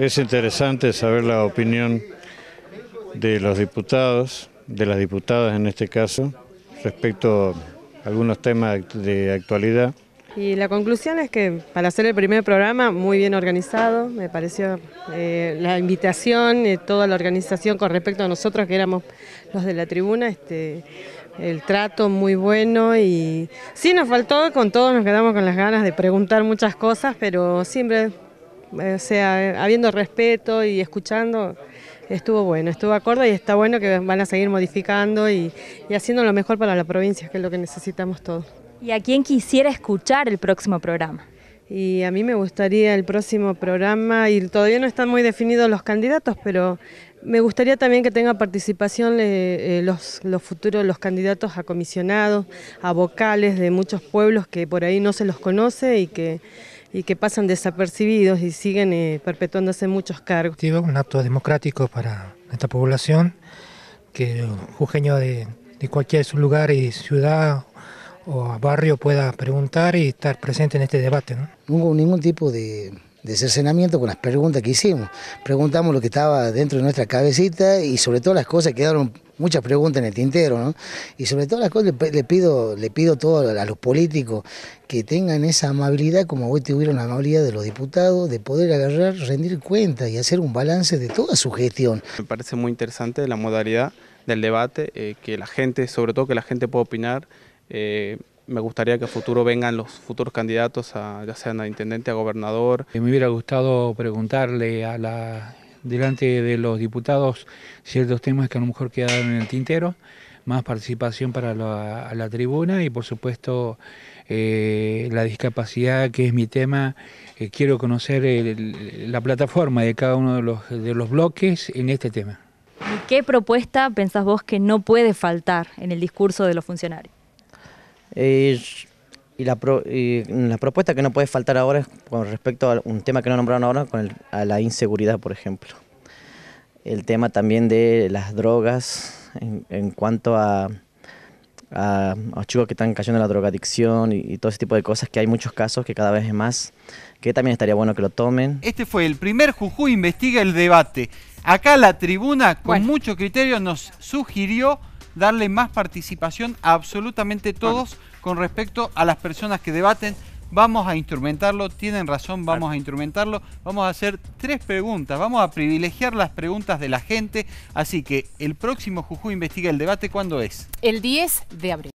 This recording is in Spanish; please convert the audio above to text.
Es interesante saber la opinión de los diputados, de las diputadas en este caso, respecto a algunos temas de actualidad. Y la conclusión es que para hacer el primer programa, muy bien organizado, me pareció eh, la invitación, eh, toda la organización con respecto a nosotros que éramos los de la tribuna, este, el trato muy bueno y sí nos faltó, con todos nos quedamos con las ganas de preguntar muchas cosas, pero siempre o sea, habiendo respeto y escuchando, estuvo bueno, estuvo acordado y está bueno que van a seguir modificando y, haciendo lo mejor para la provincia, que es lo que necesitamos todos. ¿Y a quién quisiera escuchar el próximo programa? Y a mí me gustaría el próximo programa, y todavía no están muy definidos los candidatos, pero me gustaría también que tenga participación eh, eh, los, los, futuros, los candidatos a comisionados, a vocales de muchos pueblos que por ahí no se los conoce y que y que pasan desapercibidos y siguen eh, perpetuándose muchos cargos. Un acto democrático para esta población, que jujeño de, de cualquier lugar y ciudad o barrio pueda preguntar y estar presente en este debate. No, hubo ningún tipo de, de cercenamiento con las preguntas que hicimos. Preguntamos lo que estaba dentro de nuestra cabecita y sobre todo las cosas quedaron muchas preguntas en el tintero, ¿no? Y sobre todo las cosas le, pido, le pido a los políticos que tengan esa amabilidad como hoy tuvieron la amabilidad de los diputados de poder agarrar, rendir cuentas y hacer un balance de toda su gestión. Me parece muy interesante la modalidad del debate, eh, que la gente, sobre todo que la gente pueda opinar. Eh, me gustaría que a futuro vengan los futuros candidatos, ya sean a intendente, a gobernador. Eh, me hubiera gustado preguntarle a la delante de los diputados ciertos temas que a lo mejor quedaron en el tintero, más participación para la, tribuna y por supuesto eh, la discapacidad que es mi tema. Eh, quiero conocer la plataforma de cada uno de los, de los bloques en este tema. qué propuesta pensás vos que no puede faltar en el discurso de los funcionarios? Eh, y la, la propuesta que no puede faltar ahora es con respecto a un tema que no nombraron ahora, con a la inseguridad, por ejemplo. El tema también de las drogas en, cuanto a, a, los chicos que están cayendo en la drogadicción y, todo ese tipo de cosas, que hay muchos casos que cada vez es más, que también estaría bueno que lo tomen. Este fue el primer Jujuy Investiga el Debate. Acá la tribuna, con mucho criterio, nos sugirió darle más participación a absolutamente todos con respecto a las personas que debaten. Vamos a instrumentarlo, tienen razón, vamos a instrumentarlo. Vamos a hacer tres preguntas, vamos a privilegiar las preguntas de la gente. Así que el próximo Jujuy Investiga el Debate, ¿cuándo es? El 10 de abril.